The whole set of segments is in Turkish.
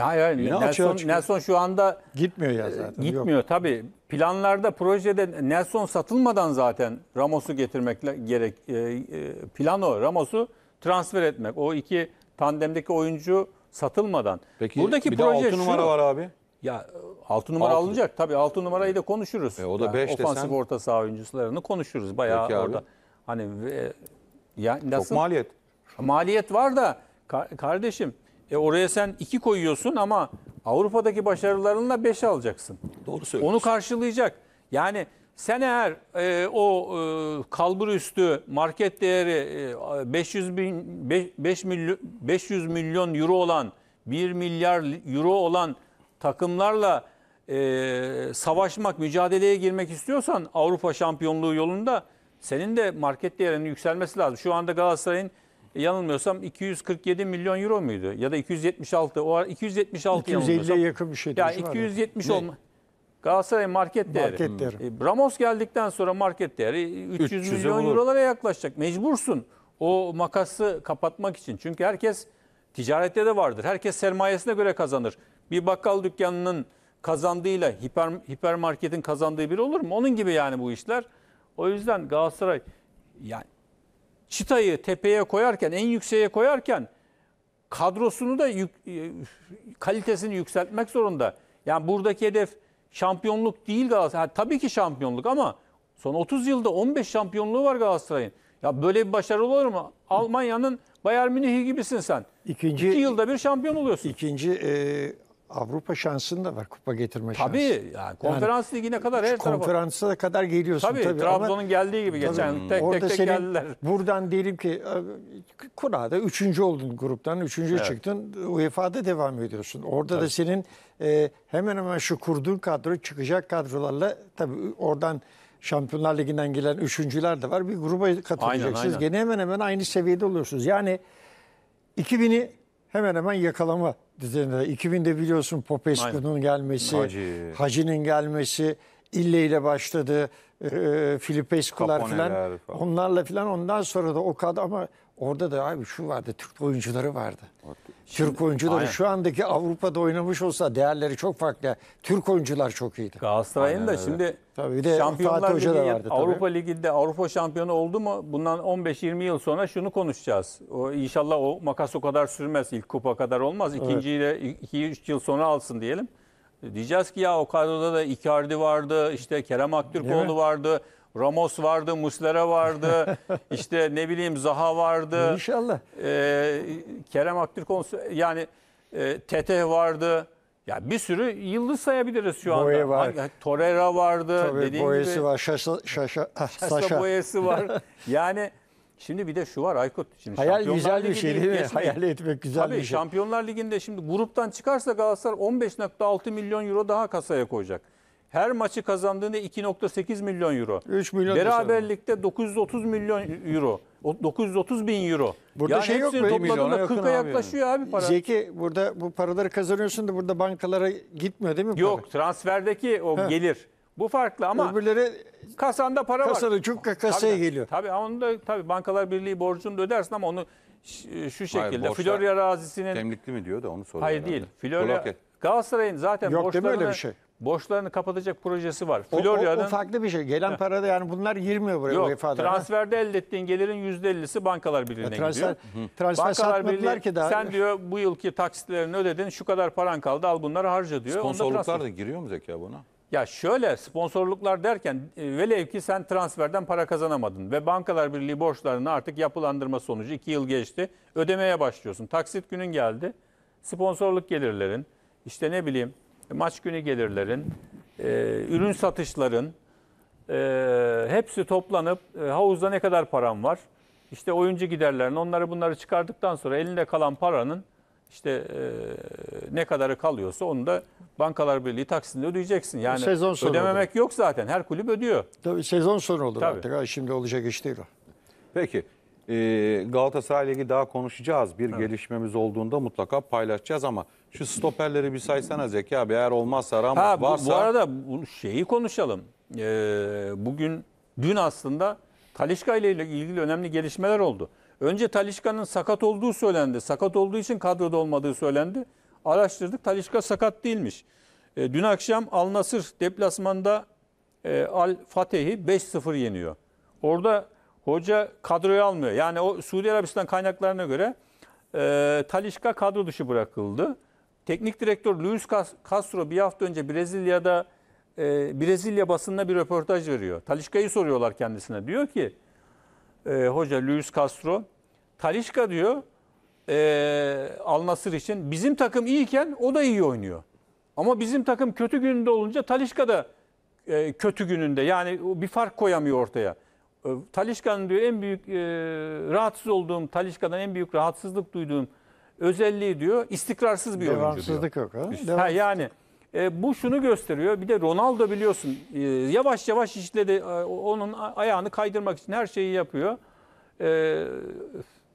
Hayır hayır. Yine Nelson, açığa Nelson şu anda Gitmiyor ya e, zaten. gitmiyor tabi. Planlarda, projede Nelson satılmadan zaten Ramos'u getirmekle gerek. E, e, plan o. Ramos'u transfer etmek. O iki tandemdeki oyuncu satılmadan. Peki Buradaki bir de proje 6 numara şu. var abi. Ya 6 numara Altı. alınacak. tabi. 6 numarayı da konuşuruz. E, o da Yani desen. Ofansif orta saha oyuncularını konuşuruz. Bayağı Peki abi. orada. Hani e, ya, Çok maliyet. maliyet var da kardeşim e oraya sen 2 koyuyorsun ama Avrupa'daki başarılarınla 5 alacaksın. Doğru söylüyorsun. Onu karşılayacak. Yani sen eğer e, o e, kalbur üstü market değeri e, 500 bin 5, 5 milyon 500 milyon euro olan 1 milyar euro olan takımlarla e, savaşmak, mücadeleye girmek istiyorsan Avrupa şampiyonluğu yolunda senin de market değerinin yükselmesi lazım. Şu anda Galatasaray'ın e, yanılmıyorsam 247 milyon euro muydu? Ya da 276 o ara 276 250'ye yanılmıyorsam. yakın bir şey. Ya 270 Ne? olma. Galatasaray market değeri. Market hmm. değeri. E, Ramos geldikten sonra market değeri 300, 300'e milyon olur. eurolara yaklaşacak. Mecbursun o makası kapatmak için. Çünkü herkes ticarette de vardır. Herkes sermayesine göre kazanır. Bir bakkal dükkanının kazandığıyla hiper, hipermarketin kazandığı biri olur mu? Onun gibi yani bu işler. O yüzden Galatasaray yani çıtayı tepeye koyarken, en yükseğe koyarken kadrosunu da yük, e, kalitesini yükseltmek zorunda. Yani buradaki hedef şampiyonluk değil Galatasaray. Yani tabii ki şampiyonluk ama son 30 yılda 15 şampiyonluğu var Galatasaray'ın. Ya böyle bir başarı olur mu? Almanya'nın Bayern Münih gibisin sen. İkinci, İki yılda bir şampiyon oluyorsun. İkinci e, Avrupa şansın da var kupa getirme şansı. Tabii yani konferans yani, ligine kadar her tarafa. Konferansa da kadar geliyorsun tabii. tabii Trabzon'un geldiği gibi tabii, geçen hmm. tek orada tek, tek senin, geldiler. Buradan diyelim ki e, kurada üçüncü oldun gruptan, üçüncü evet. çıktın UEFA'da devam ediyorsun. Orada tabii. da senin e, hemen hemen şu kurduğun kadro çıkacak kadrolarla tabii oradan Şampiyonlar Ligi'nden gelen üçüncüler de var. Bir gruba katılacaksınız. Aynen, aynen. Gene hemen hemen aynı seviyede oluyorsunuz. Yani 2000'i hemen hemen yakalama 2000'de biliyorsun Popescu'nun gelmesi, Hacı. Hacı'nın gelmesi, İlle ile başladı, e, e Filipescu'lar falan. Onlarla falan ondan sonra da o kadar ama Orada da abi şu vardı, Türk oyuncuları vardı. Şimdi, Türk oyuncuları aynen. şu andaki Avrupa'da oynamış olsa değerleri çok farklı. Türk oyuncular çok iyiydi. Galatasaray'ın da şimdi tabii bir de Şampiyonlar Fatih da vardı tabii. Avrupa Ligi'nde Avrupa şampiyonu oldu mu bundan 15-20 yıl sonra şunu konuşacağız. O, inşallah o makas o kadar sürmez. ilk kupa kadar olmaz. İkinciyle 2-3 yıl sonra alsın diyelim. Diyeceğiz ki ya o kadroda da Icardi vardı, işte Kerem Aktürkoğlu vardı. Ramos vardı, Muslera vardı, işte ne bileyim Zaha vardı. İnşallah. E, Kerem Aktürkoğlu yani e, Tete vardı. Ya bir sürü yıldız sayabiliriz şu anda. Boye var. Torreira vardı. Tabii dediğim boyesi gibi, var. Şaşa, şaşa, ah, Saşa. boyesi var. yani şimdi bir de şu var Aykut. Şimdi Hayal güzel bir şey değil mi? Geçmeyin. Hayal etmek güzel Tabii, bir şey. Tabii. Şampiyonlar Ligi'nde şimdi gruptan çıkarsa Galatasaray 15.6 milyon euro daha kasaya koyacak. Her maçı kazandığında 2.8 milyon euro. 3 milyon Beraberlikte 930 milyon euro. 930 bin euro. Burada yani şey yok mu? topladığında 40'a yaklaşıyor abi, para. Zeki burada bu paraları kazanıyorsun da burada bankalara gitmiyor değil mi? Yok transferdeki o ha. gelir. Bu farklı ama öbürleri kasanda para kasada, var. Kasada kasaya tabii, geliyor. Tabii onu da tabii Bankalar Birliği borcunu da ödersin ama onu şu şekilde Hayır, Florya arazisinin temlikli mi diyor da onu soruyor. Hayır herhalde. değil. Florya Galatasaray Galatasaray'ın zaten Yok, borçlarını Yok deme öyle bir şey borçlarını kapatacak projesi var. O, Florya'nın, o, o farklı bir şey. Gelen parada yani bunlar girmiyor buraya Yok, UEFA'da. transferde elde ettiğin gelirin %50'si Bankalar e, Birliği'ne transfer, gidiyor. Transfer Bankalar Birliği ki daha. sen diyor bu yılki taksitlerini ödedin şu kadar paran kaldı al bunları harca diyor. Sponsorluklar da giriyor mu Zeki buna? Ya şöyle sponsorluklar derken e, velev ki sen transferden para kazanamadın ve Bankalar Birliği borçlarını artık yapılandırma sonucu 2 yıl geçti ödemeye başlıyorsun. Taksit günün geldi sponsorluk gelirlerin işte ne bileyim e, maç günü gelirlerin, e, ürün satışların e, hepsi toplanıp e, havuzda ne kadar param var? İşte oyuncu giderlerini onları bunları çıkardıktan sonra elinde kalan paranın işte e, ne kadarı kalıyorsa onu da Bankalar Birliği taksitinde ödeyeceksin. Yani sezon sonu ödememek olur. yok zaten. Her kulüp ödüyor. Tabii sezon sonu olur Tabii. artık. Ha, şimdi olacak iş değil o. Peki. E, Galatasaray Ligi daha konuşacağız. Bir evet. gelişmemiz olduğunda mutlaka paylaşacağız ama şu stoperleri bir saysana Zeki abi eğer olmazsa Ramos ha, bu, varsa. Bu arada bu şeyi konuşalım. Ee, bugün dün aslında Talişka ile ilgili önemli gelişmeler oldu. Önce Talişka'nın sakat olduğu söylendi. Sakat olduğu için kadroda olmadığı söylendi. Araştırdık Talişka sakat değilmiş. E, dün akşam Al Nasır deplasmanda e, Al Fatih'i 5-0 yeniyor. Orada hoca kadroyu almıyor. Yani o Suudi Arabistan kaynaklarına göre e, Talişka kadro dışı bırakıldı. Teknik direktör Luis Castro bir hafta önce Brezilya'da e, Brezilya basınına bir röportaj veriyor. Talişka'yı soruyorlar kendisine. Diyor ki e, hoca Luis Castro Talişka diyor e, Al için bizim takım iyiyken o da iyi oynuyor. Ama bizim takım kötü gününde olunca Talişka da e, kötü gününde yani bir fark koyamıyor ortaya. E, Talişka'nın diyor en büyük e, rahatsız olduğum Talişka'dan en büyük rahatsızlık duyduğum özelliği diyor istikrarsız bir oyuncu Devamsızlık yok. Ha? Ha, yani e, bu şunu gösteriyor. Bir de Ronaldo biliyorsun e, yavaş yavaş işledi. E, onun ayağını kaydırmak için her şeyi yapıyor. E,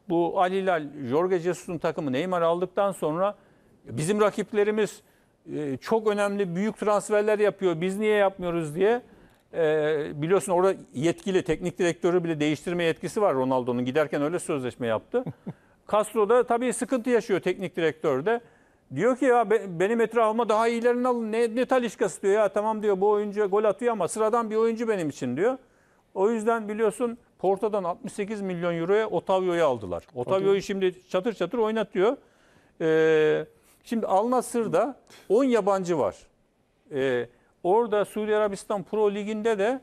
bu Al Hilal, Jorge Jesus'un takımı Neymar aldıktan sonra bizim rakiplerimiz e, çok önemli büyük transferler yapıyor. Biz niye yapmıyoruz diye. E, biliyorsun orada yetkili teknik direktörü bile değiştirme yetkisi var Ronaldo'nun. Giderken öyle sözleşme yaptı. Castro da tabii sıkıntı yaşıyor teknik direktör de. Diyor ki ya benim etrafıma daha iyilerini alın. Ne, ne talişkası diyor ya tamam diyor bu oyuncu gol atıyor ama sıradan bir oyuncu benim için diyor. O yüzden biliyorsun Porto'dan 68 milyon euroya Otavio'yu aldılar. Otavio'yu şimdi çatır çatır oynatıyor. Ee, şimdi Al Nasır'da 10 yabancı var. Ee, orada Suudi Arabistan Pro Ligi'nde de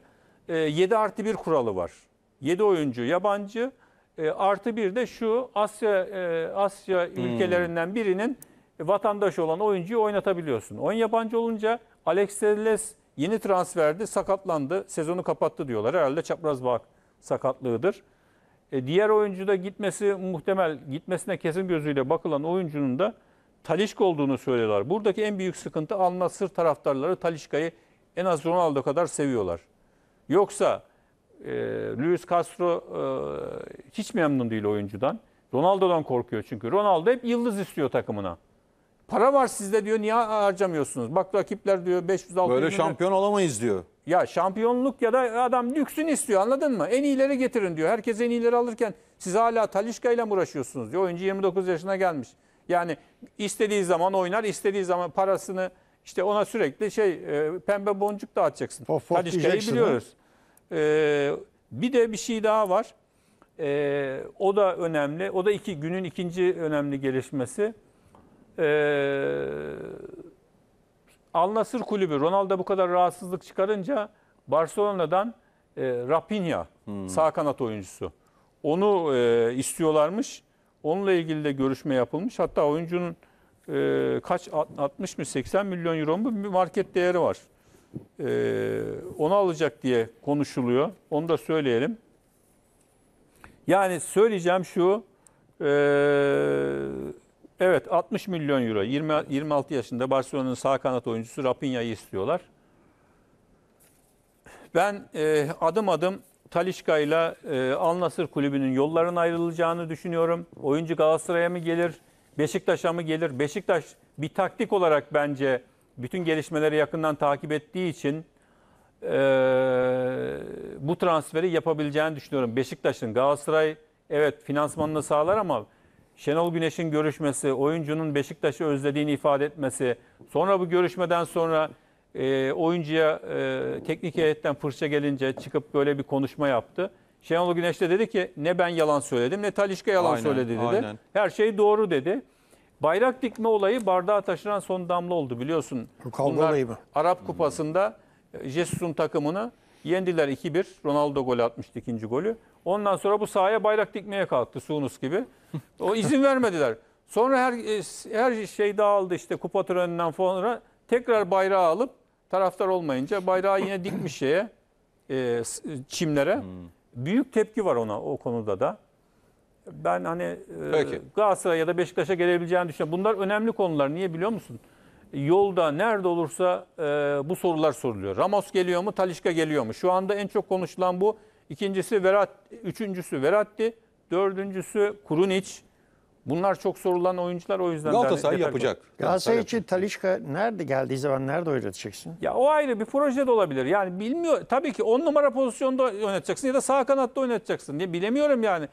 e, 7 artı 1 kuralı var. 7 oyuncu yabancı, e, artı bir de şu Asya e, Asya hmm. ülkelerinden birinin vatandaşı olan oyuncuyu oynatabiliyorsun. 10 yabancı olunca Alex Telles yeni transferdi, sakatlandı, sezonu kapattı diyorlar. Herhalde çapraz bağ sakatlığıdır. E, diğer oyuncu da gitmesi muhtemel, gitmesine kesin gözüyle bakılan oyuncunun da Talişk olduğunu söylüyorlar. Buradaki en büyük sıkıntı Al Nasır taraftarları Talişka'yı en az Ronaldo kadar seviyorlar. Yoksa ee, Luis Castro e, hiç memnun değil oyuncudan. Ronaldo'dan korkuyor çünkü. Ronaldo hep yıldız istiyor takımına. Para var sizde diyor niye harcamıyorsunuz? Bak rakipler diyor 500 600 Böyle şampiyon olamayız diyor. Ya şampiyonluk ya da adam lüksün istiyor anladın mı? En iyileri getirin diyor. Herkes en iyileri alırken siz hala Talişka ile mi uğraşıyorsunuz diyor. Oyuncu 29 yaşına gelmiş. Yani istediği zaman oynar, istediği zaman parasını işte ona sürekli şey e, pembe boncuk dağıtacaksın. Talişka'yı biliyoruz. Ha? Ee, bir de bir şey daha var. Ee, o da önemli. O da iki günün ikinci önemli gelişmesi. Ee, Al Nasır kulübü Ronaldo bu kadar rahatsızlık çıkarınca Barcelona'dan e, Rapinha hmm. sağ kanat oyuncusu. Onu e, istiyorlarmış. Onunla ilgili de görüşme yapılmış. Hatta oyuncunun e, kaç 60 mı 80 milyon euro mu bir market değeri var e, onu alacak diye konuşuluyor. Onu da söyleyelim. Yani söyleyeceğim şu, e, evet 60 milyon euro, 20, 26 yaşında Barcelona'nın sağ kanat oyuncusu Rapinha'yı istiyorlar. Ben e, adım adım Talişka ile Alnasır kulübünün yolların ayrılacağını düşünüyorum. Oyuncu Galatasaray'a mı gelir, Beşiktaş'a mı gelir? Beşiktaş bir taktik olarak bence bütün gelişmeleri yakından takip ettiği için e, bu transferi yapabileceğini düşünüyorum. Beşiktaş'ın Galatasaray evet finansmanını sağlar ama Şenol Güneş'in görüşmesi, oyuncunun Beşiktaş'ı özlediğini ifade etmesi, sonra bu görüşmeden sonra e, oyuncuya e, teknik heyetten fırça gelince çıkıp böyle bir konuşma yaptı. Şenol Güneş de dedi ki ne ben yalan söyledim ne Talişka yalan aynen, söyledi dedi. Aynen. Her şey doğru dedi. Bayrak dikme olayı bardağa taşıran son damla oldu biliyorsun. Bu kavga Bunlar olayı mı? Arap Kupası'nda e, Jesus'un takımını yendiler 2-1. Ronaldo gol atmıştı ikinci golü. Ondan sonra bu sahaya bayrak dikmeye kalktı Sunus gibi. O izin vermediler. Sonra her e, her şey dağıldı işte kupa töreninden sonra tekrar bayrağı alıp taraftar olmayınca bayrağı yine dikmiş şeye e, çimlere. Hmm. Büyük tepki var ona o konuda da. Ben hani Peki. E, Galatasaray ya da Beşiktaş'a gelebileceğini düşünüyorum. Bunlar önemli konular. Niye biliyor musun? Yolda nerede olursa e, bu sorular soruluyor. Ramos geliyor mu? Talişka geliyor mu? Şu anda en çok konuşulan bu. İkincisi Verat, üçüncüsü Veratti, dördüncüsü Kurunic. Bunlar çok sorulan oyuncular o yüzden Galatasaray yapacak. Galatasaray için Talişka nerede geldiği zaman nerede oynatacaksın? Ya o ayrı bir proje de olabilir. Yani bilmiyor. Tabii ki on numara pozisyonda oynatacaksın ya da sağ kanatta oynatacaksın diye bilemiyorum yani.